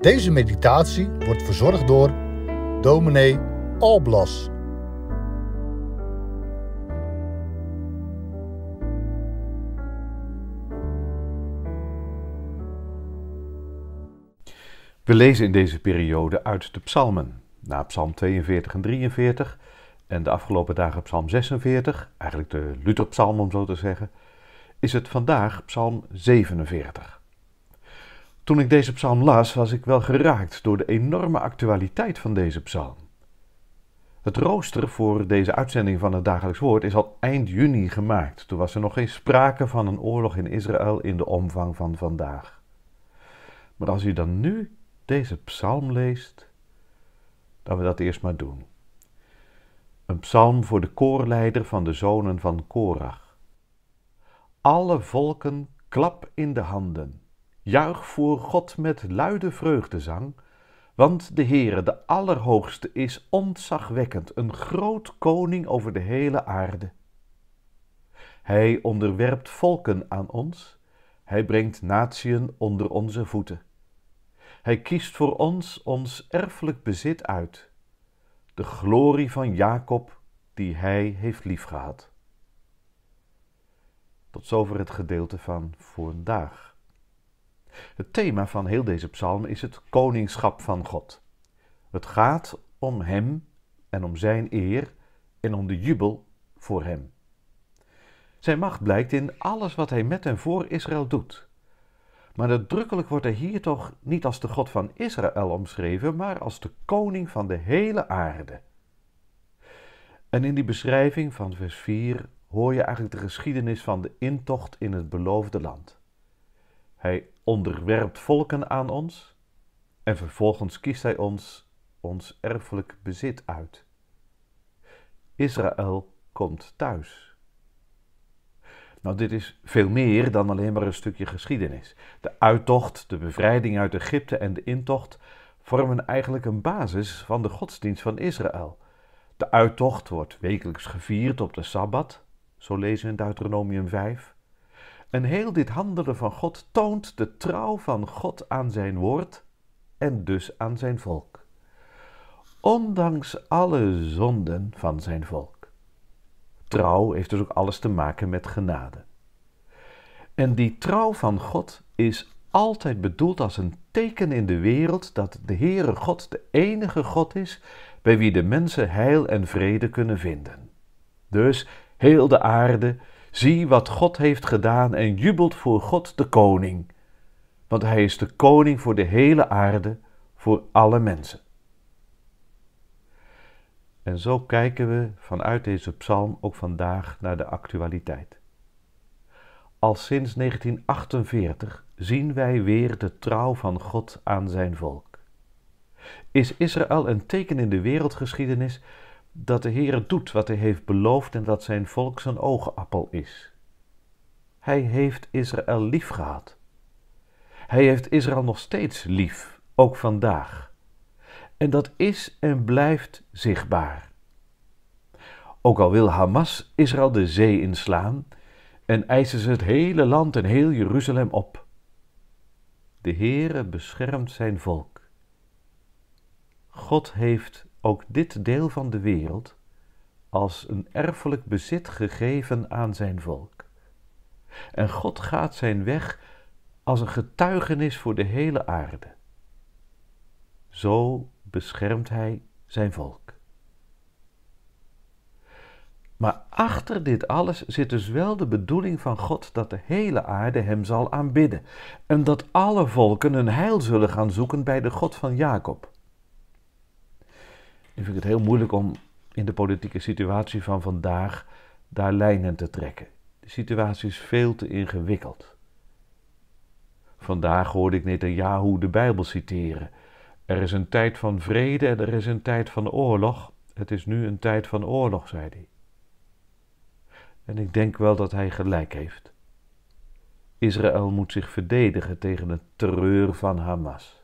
Deze meditatie wordt verzorgd door dominee Alblas. We lezen in deze periode uit de psalmen, na psalm 42 en 43 en de afgelopen dagen psalm 46, eigenlijk de Lutherpsalm om zo te zeggen, is het vandaag psalm 47. Toen ik deze psalm las, was ik wel geraakt door de enorme actualiteit van deze psalm. Het rooster voor deze uitzending van het Dagelijks Woord is al eind juni gemaakt. Toen was er nog geen sprake van een oorlog in Israël in de omvang van vandaag. Maar als u dan nu deze psalm leest, dan we dat eerst maar doen. Een psalm voor de koorleider van de zonen van Korach. Alle volken klap in de handen. Juich voor God met luide vreugdezang, want de Heere, de Allerhoogste, is ontzagwekkend, een groot koning over de hele aarde. Hij onderwerpt volken aan ons, hij brengt natieën onder onze voeten. Hij kiest voor ons ons erfelijk bezit uit, de glorie van Jacob, die hij heeft liefgehad. Tot zover het gedeelte van vandaag. Het thema van heel deze psalm is het koningschap van God. Het gaat om Hem en om Zijn eer en om de jubel voor Hem. Zijn macht blijkt in alles wat Hij met en voor Israël doet. Maar nadrukkelijk wordt hij hier toch niet als de God van Israël omschreven, maar als de koning van de hele aarde. En in die beschrijving van vers 4 hoor je eigenlijk de geschiedenis van de intocht in het beloofde land. Hij onderwerpt volken aan ons en vervolgens kiest hij ons ons erfelijk bezit uit. Israël komt thuis. Nou, dit is veel meer dan alleen maar een stukje geschiedenis. De uittocht, de bevrijding uit Egypte en de intocht vormen eigenlijk een basis van de godsdienst van Israël. De uittocht wordt wekelijks gevierd op de Sabbat, zo lezen we in Deuteronomium 5. En heel dit handelen van God toont de trouw van God aan zijn woord en dus aan zijn volk. Ondanks alle zonden van zijn volk. Trouw heeft dus ook alles te maken met genade. En die trouw van God is altijd bedoeld als een teken in de wereld dat de Heere God de enige God is bij wie de mensen heil en vrede kunnen vinden. Dus heel de aarde Zie wat God heeft gedaan en jubelt voor God de koning. Want hij is de koning voor de hele aarde, voor alle mensen. En zo kijken we vanuit deze psalm ook vandaag naar de actualiteit. Al sinds 1948 zien wij weer de trouw van God aan zijn volk. Is Israël een teken in de wereldgeschiedenis dat de Heer doet wat hij heeft beloofd en dat zijn volk zijn oogappel is. Hij heeft Israël lief gehad. Hij heeft Israël nog steeds lief, ook vandaag. En dat is en blijft zichtbaar. Ook al wil Hamas Israël de zee inslaan en eisen ze het hele land en heel Jeruzalem op. De Heere beschermt zijn volk. God heeft ook dit deel van de wereld als een erfelijk bezit gegeven aan zijn volk. En God gaat zijn weg als een getuigenis voor de hele aarde. Zo beschermt hij zijn volk. Maar achter dit alles zit dus wel de bedoeling van God dat de hele aarde hem zal aanbidden en dat alle volken een heil zullen gaan zoeken bij de God van Jacob. Nu vind ik het heel moeilijk om in de politieke situatie van vandaag daar lijnen te trekken. De situatie is veel te ingewikkeld. Vandaag hoorde ik net een Netanyahu de Bijbel citeren. Er is een tijd van vrede en er is een tijd van oorlog. Het is nu een tijd van oorlog, zei hij. En ik denk wel dat hij gelijk heeft. Israël moet zich verdedigen tegen het terreur van Hamas.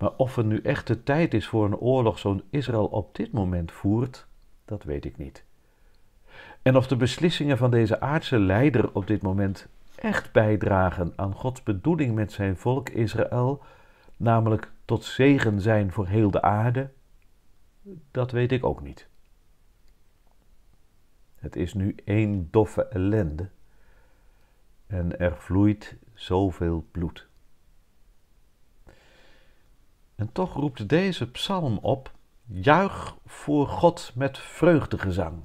Maar of er nu echt de tijd is voor een oorlog zoals Israël op dit moment voert, dat weet ik niet. En of de beslissingen van deze aardse leider op dit moment echt bijdragen aan Gods bedoeling met zijn volk Israël, namelijk tot zegen zijn voor heel de aarde, dat weet ik ook niet. Het is nu één doffe ellende en er vloeit zoveel bloed. En toch roept deze psalm op: juich voor God met vreugdegezang.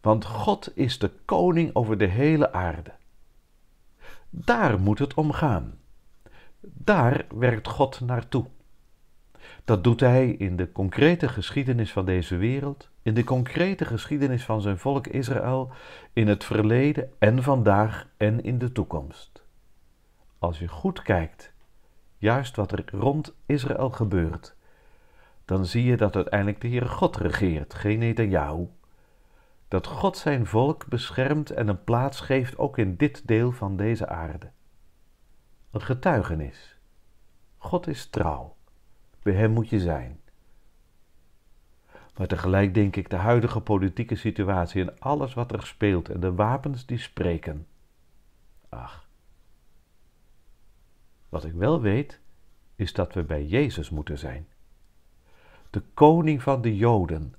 Want God is de koning over de hele aarde. Daar moet het om gaan. Daar werkt God naartoe. Dat doet hij in de concrete geschiedenis van deze wereld, in de concrete geschiedenis van zijn volk Israël, in het verleden en vandaag en in de toekomst. Als je goed kijkt juist wat er rond Israël gebeurt, dan zie je dat uiteindelijk de Heere God regeert, geen Netanyahu. Dat God zijn volk beschermt en een plaats geeft ook in dit deel van deze aarde. Een getuigenis. God is trouw. Bij Hem moet je zijn. Maar tegelijk denk ik de huidige politieke situatie en alles wat er speelt en de wapens die spreken. Ach, wat ik wel weet, is dat we bij Jezus moeten zijn. De koning van de Joden,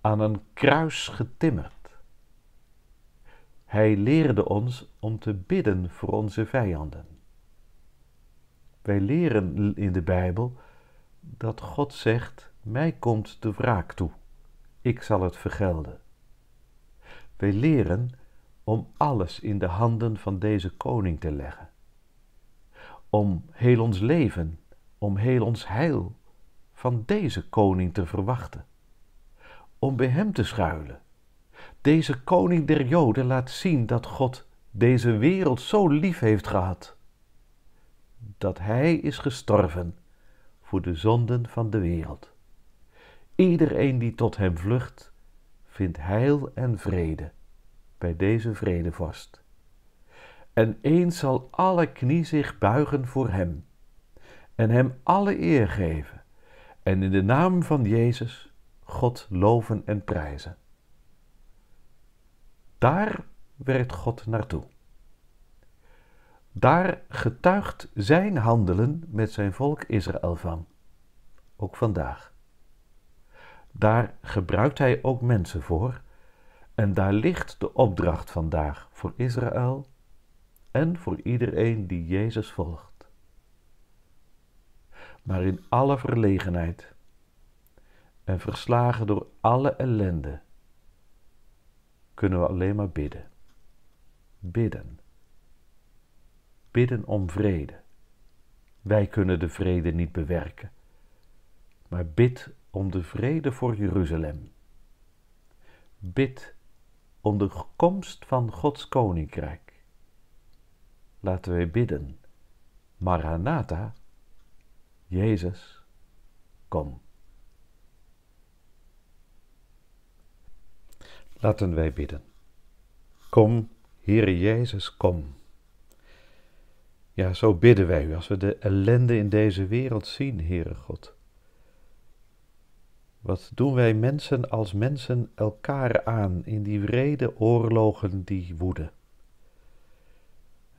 aan een kruis getimmerd. Hij leerde ons om te bidden voor onze vijanden. Wij leren in de Bijbel dat God zegt: Mij komt de wraak toe, ik zal het vergelden. Wij leren om alles in de handen van deze koning te leggen om heel ons leven, om heel ons heil van deze koning te verwachten, om bij hem te schuilen. Deze koning der Joden laat zien dat God deze wereld zo lief heeft gehad, dat hij is gestorven voor de zonden van de wereld. Iedereen die tot hem vlucht, vindt heil en vrede bij deze vredevorst. En eens zal alle knie zich buigen voor hem en hem alle eer geven en in de naam van Jezus God loven en prijzen. Daar werkt God naartoe. Daar getuigt zijn handelen met zijn volk Israël van, ook vandaag. Daar gebruikt hij ook mensen voor en daar ligt de opdracht vandaag voor Israël en voor iedereen die Jezus volgt. Maar in alle verlegenheid en verslagen door alle ellende kunnen we alleen maar bidden. Bidden. Bidden om vrede. Wij kunnen de vrede niet bewerken, maar bid om de vrede voor Jeruzalem. Bid om de komst van Gods koninkrijk. Laten wij bidden. Maranatha, Jezus, kom. Laten wij bidden. Kom, Heere Jezus, kom. Ja, zo bidden wij u als we de ellende in deze wereld zien, Heere God. Wat doen wij mensen als mensen elkaar aan in die wrede oorlogen die woeden?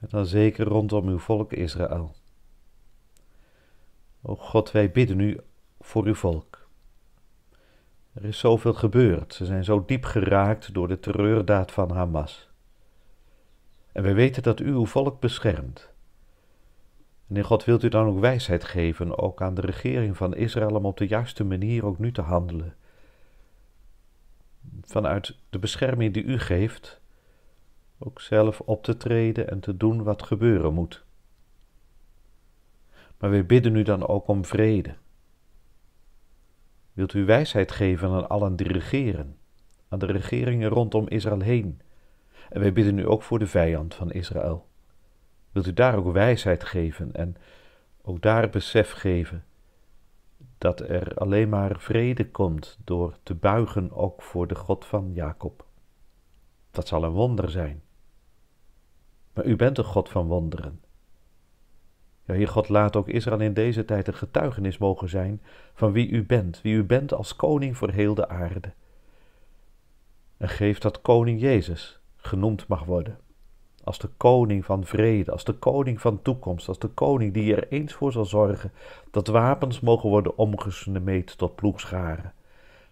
dan zeker rondom uw volk Israël. O God, wij bidden u voor uw volk. Er is zoveel gebeurd, ze zijn zo diep geraakt door de terreurdaad van Hamas. En wij weten dat u uw volk beschermt. in God, wilt u dan ook wijsheid geven, ook aan de regering van Israël, om op de juiste manier ook nu te handelen? Vanuit de bescherming die u geeft, ook zelf op te treden en te doen wat gebeuren moet. Maar wij bidden u dan ook om vrede. Wilt u wijsheid geven aan allen die regeren, aan de regeringen rondom Israël heen? En wij bidden u ook voor de vijand van Israël. Wilt u daar ook wijsheid geven en ook daar besef geven dat er alleen maar vrede komt door te buigen ook voor de God van Jacob? Dat zal een wonder zijn. Maar u bent een God van wonderen. Ja, Heer God, laat ook Israël in deze tijd een getuigenis mogen zijn van wie u bent, wie u bent als koning voor heel de aarde. En geef dat koning Jezus genoemd mag worden. Als de koning van vrede, als de koning van toekomst, als de koning die er eens voor zal zorgen dat wapens mogen worden omgesmeed tot ploegscharen.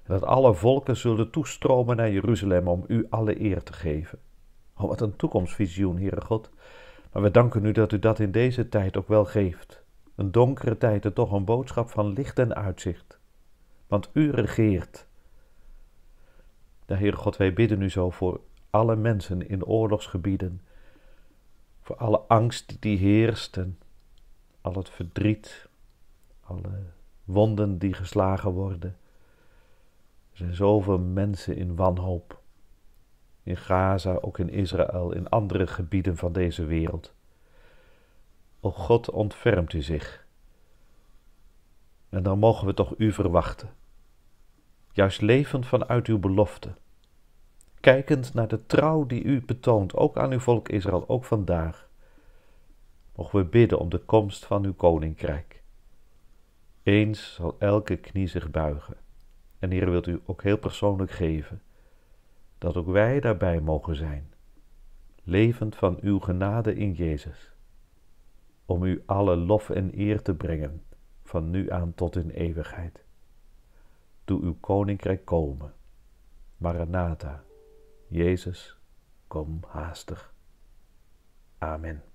En dat alle volken zullen toestromen naar Jeruzalem om u alle eer te geven. Oh, wat een toekomstvisioen, Heere God. Maar we danken u dat u dat in deze tijd ook wel geeft. Een donkere tijd en toch een boodschap van licht en uitzicht. Want u regeert. De Heere God, wij bidden u zo voor alle mensen in oorlogsgebieden. Voor alle angst die heerst en al het verdriet, alle wonden die geslagen worden. Er zijn zoveel mensen in wanhoop in Gaza, ook in Israël, in andere gebieden van deze wereld. O God, ontfermt u zich. En dan mogen we toch u verwachten, juist levend vanuit uw belofte, kijkend naar de trouw die u betoont, ook aan uw volk Israël, ook vandaag, mogen we bidden om de komst van uw koninkrijk. Eens zal elke knie zich buigen. En hier wilt u ook heel persoonlijk geven dat ook wij daarbij mogen zijn, levend van uw genade in Jezus, om u alle lof en eer te brengen van nu aan tot in eeuwigheid. Doe uw koninkrijk komen. Maranatha, Jezus, kom haastig. Amen.